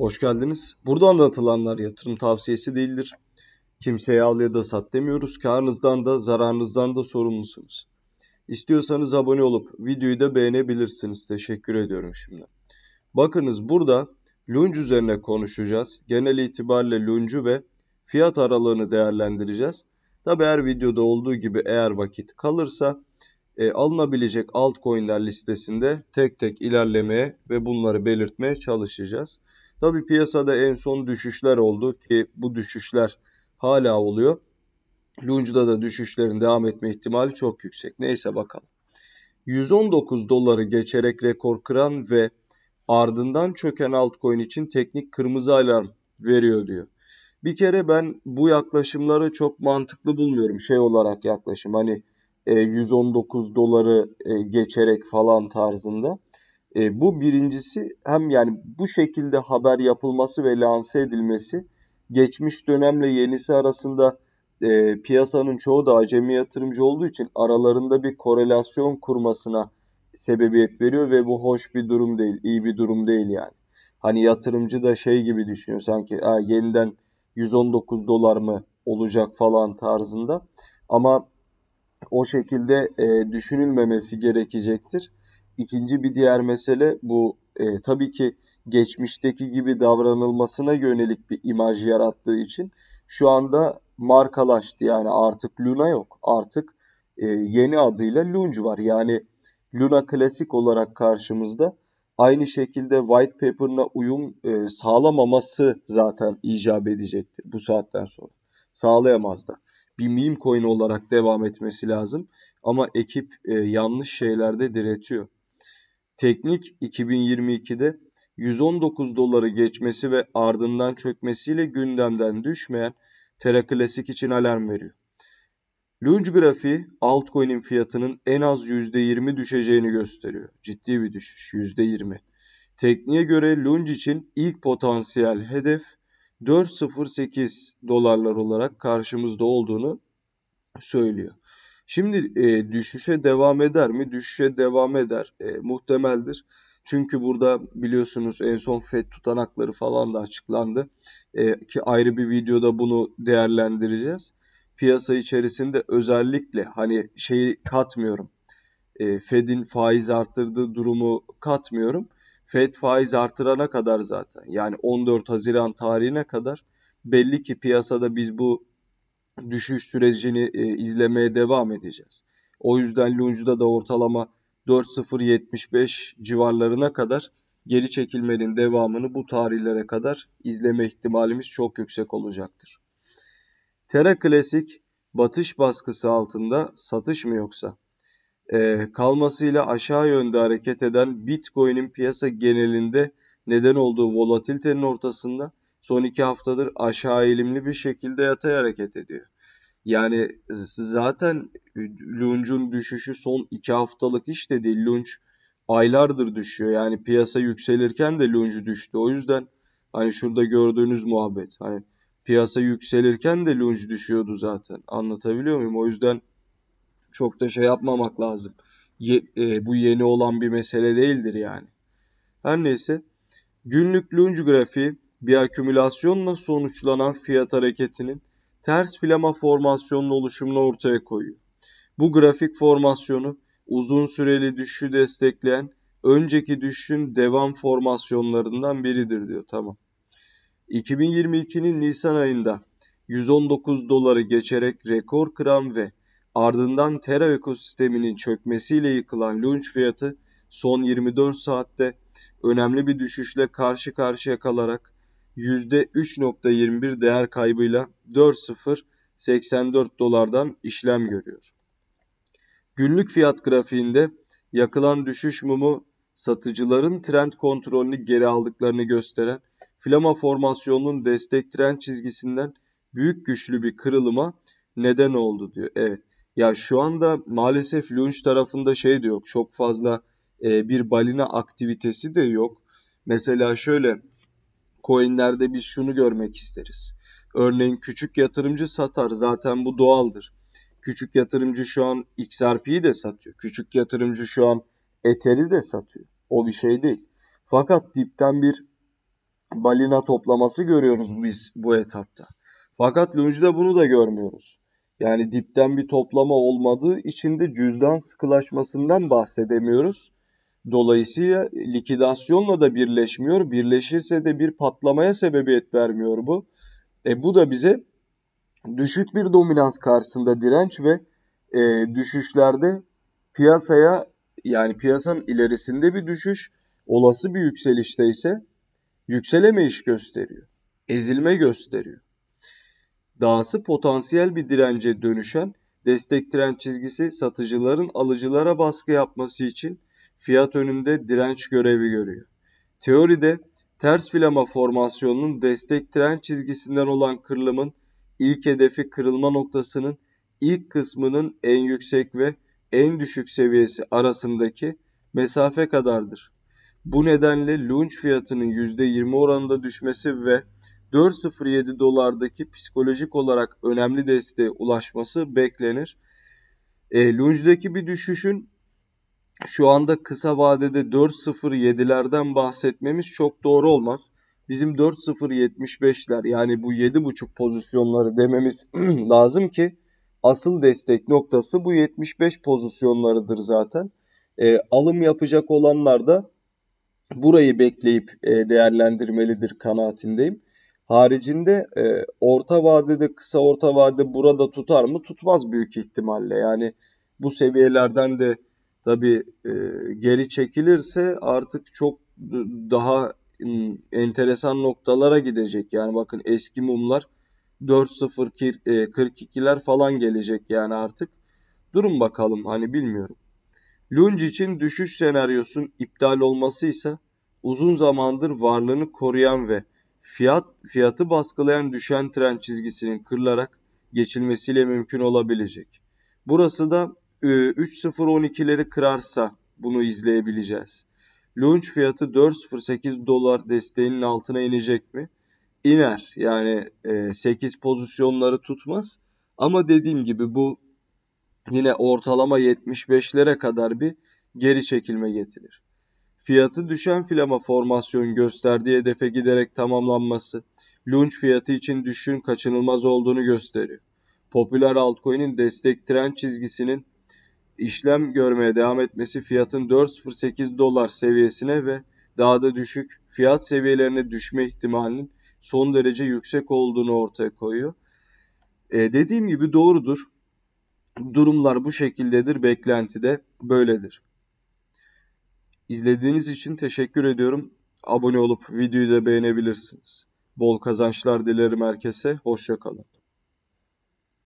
Hoş geldiniz. Burada anlatılanlar yatırım tavsiyesi değildir. Kimseye al ya da sat demiyoruz. Karınızdan da zararınızdan da sorumlusunuz. İstiyorsanız abone olup videoyu da beğenebilirsiniz. Teşekkür ediyorum şimdi. Bakınız burada lunch üzerine konuşacağız. Genel itibariyle lunch'u ve fiyat aralığını değerlendireceğiz. Tabi her videoda olduğu gibi eğer vakit kalırsa e, alınabilecek altcoin'ler listesinde tek tek ilerlemeye ve bunları belirtmeye çalışacağız. Tabii piyasada en son düşüşler oldu ki bu düşüşler hala oluyor. Lunge'da da düşüşlerin devam etme ihtimali çok yüksek. Neyse bakalım. 119 doları geçerek rekor kıran ve ardından çöken altcoin için teknik kırmızı alarm veriyor diyor. Bir kere ben bu yaklaşımları çok mantıklı bulmuyorum şey olarak yaklaşım. Hani 119 e, doları e, geçerek falan tarzında. E, bu birincisi hem yani bu şekilde haber yapılması ve lanse edilmesi geçmiş dönemle yenisi arasında e, piyasanın çoğu da acemi yatırımcı olduğu için aralarında bir korelasyon kurmasına sebebiyet veriyor ve bu hoş bir durum değil, iyi bir durum değil yani. Hani yatırımcı da şey gibi düşünüyor sanki ha, yeniden 119 dolar mı olacak falan tarzında. Ama o şekilde e, düşünülmemesi gerekecektir. İkinci bir diğer mesele bu e, tabii ki geçmişteki gibi davranılmasına yönelik bir imaj yarattığı için şu anda markalaştı. Yani artık Luna yok. Artık e, yeni adıyla Lunge var. Yani Luna klasik olarak karşımızda. Aynı şekilde White Paper'ına uyum e, sağlamaması zaten icap edecektir bu saatten sonra. Sağlayamaz da. Bir meme coin olarak devam etmesi lazım. Ama ekip e, yanlış şeylerde diretiyor teknik 2022'de 119 doları geçmesi ve ardından çökmesiyle gündemden düşmeyen Terra Classic için alarm veriyor. Lunge grafiği altcoin'in fiyatının en az %20 düşeceğini gösteriyor. Ciddi bir düşüş %20. Tekniğe göre Lunge için ilk potansiyel hedef 4.08 dolarlar olarak karşımızda olduğunu söylüyor. Şimdi e, düşüşe devam eder mi? Düşüşe devam eder. E, muhtemeldir. Çünkü burada biliyorsunuz en son FED tutanakları falan da açıklandı. E, ki ayrı bir videoda bunu değerlendireceğiz. Piyasa içerisinde özellikle hani şeyi katmıyorum. E, FED'in faiz arttırdığı durumu katmıyorum. FED faiz artırana kadar zaten yani 14 Haziran tarihine kadar belli ki piyasada biz bu düşüş sürecini e, izlemeye devam edeceğiz. O yüzden Lunge'da da ortalama 4.075 civarlarına kadar geri çekilmenin devamını bu tarihlere kadar izleme ihtimalimiz çok yüksek olacaktır. Terra Klasik batış baskısı altında satış mı yoksa? Ee, kalmasıyla aşağı yönde hareket eden Bitcoin'in piyasa genelinde neden olduğu volatilitenin ortasında son iki haftadır aşağı eğilimli bir şekilde yatay hareket ediyor. Yani zaten Lunch'un düşüşü son iki haftalık iş de değil. Lunch aylardır düşüyor. Yani piyasa yükselirken de Lunch düştü. O yüzden hani şurada gördüğünüz muhabbet. Hani piyasa yükselirken de Lunch düşüyordu zaten. Anlatabiliyor muyum? O yüzden çok da şey yapmamak lazım. Ye, e, bu yeni olan bir mesele değildir yani. Her neyse. Günlük Lunch grafiği bir akümülasyonla sonuçlanan fiyat hareketinin ters filama formasyonunun oluşumunu ortaya koyuyor. Bu grafik formasyonu uzun süreli düşüşü destekleyen önceki düşüşün devam formasyonlarından biridir diyor. Tamam. 2022'nin Nisan ayında 119 doları geçerek rekor kıran ve ardından Terra ekosisteminin çökmesiyle yıkılan launch fiyatı son 24 saatte önemli bir düşüşle karşı karşıya kalarak %3.21 değer kaybıyla 4.084 dolardan işlem görüyor. Günlük fiyat grafiğinde yakılan düşüş mumu satıcıların trend kontrolünü geri aldıklarını gösteren flama formasyonunun destek trend çizgisinden büyük güçlü bir kırılıma neden oldu diyor. Evet. Ya şu anda maalesef Lunch tarafında şey de yok. Çok fazla e, bir balina aktivitesi de yok. Mesela şöyle coinlerde biz şunu görmek isteriz. Örneğin küçük yatırımcı satar zaten bu doğaldır. Küçük yatırımcı şu an XRP'yi de satıyor. Küçük yatırımcı şu an Ether'i de satıyor. O bir şey değil. Fakat dipten bir balina toplaması görüyoruz biz bu etapta. Fakat Lunge'de bunu da görmüyoruz. Yani dipten bir toplama olmadığı için de cüzdan sıkılaşmasından bahsedemiyoruz. Dolayısıyla likidasyonla da birleşmiyor. Birleşirse de bir patlamaya sebebiyet vermiyor bu. E bu da bize düşük bir dominans karşısında direnç ve e, düşüşlerde piyasaya yani piyasanın ilerisinde bir düşüş, olası bir yükselişte ise yükselemeyiş gösteriyor. Ezilme gösteriyor. Dahası potansiyel bir dirence dönüşen destek tren çizgisi satıcıların alıcılara baskı yapması için fiyat önünde direnç görevi görüyor. Teoride ters filama formasyonunun destek tren çizgisinden olan kırılımın ilk hedefi kırılma noktasının ilk kısmının en yüksek ve en düşük seviyesi arasındaki mesafe kadardır. Bu nedenle lunch fiyatının %20 oranında düşmesi ve 4.07 dolardaki psikolojik olarak önemli desteğe ulaşması beklenir. E, Lunge'daki bir düşüşün şu anda kısa vadede 4.07'lerden bahsetmemiz çok doğru olmaz. Bizim 4.075'ler yani bu 7.5 pozisyonları dememiz lazım ki asıl destek noktası bu 75 pozisyonlarıdır zaten. E, alım yapacak olanlar da burayı bekleyip e, değerlendirmelidir kanaatindeyim. Haricinde e, orta vadede kısa orta vadede burada tutar mı? Tutmaz büyük ihtimalle. Yani bu seviyelerden de tabii e, geri çekilirse artık çok daha enteresan noktalara gidecek. Yani bakın eski mumlar 4-0 42'ler e, falan gelecek yani artık. Durun bakalım hani bilmiyorum. Lunge için düşüş senaryosun iptal olması ise uzun zamandır varlığını koruyan ve fiyat fiyatı baskılayan düşen tren çizgisinin kırılarak geçilmesiyle mümkün olabilecek. Burası da 3.012'leri ee, kırarsa bunu izleyebileceğiz. Launch fiyatı 4.08 dolar desteğinin altına inecek mi? İner. Yani 8 e, pozisyonları tutmaz. Ama dediğim gibi bu yine ortalama 75'lere kadar bir geri çekilme getirir. Fiyatı düşen filama formasyon gösterdiği hedefe giderek tamamlanması launch fiyatı için düşün kaçınılmaz olduğunu gösteriyor. Popüler altcoin'in destek tren çizgisinin işlem görmeye devam etmesi fiyatın 4.08 dolar seviyesine ve daha da düşük fiyat seviyelerine düşme ihtimalinin son derece yüksek olduğunu ortaya koyuyor. E, dediğim gibi doğrudur. Durumlar bu şekildedir, beklenti de böyledir. İzlediğiniz için teşekkür ediyorum. Abone olup videoyu da beğenebilirsiniz. Bol kazançlar dilerim herkese. Hoşçakalın.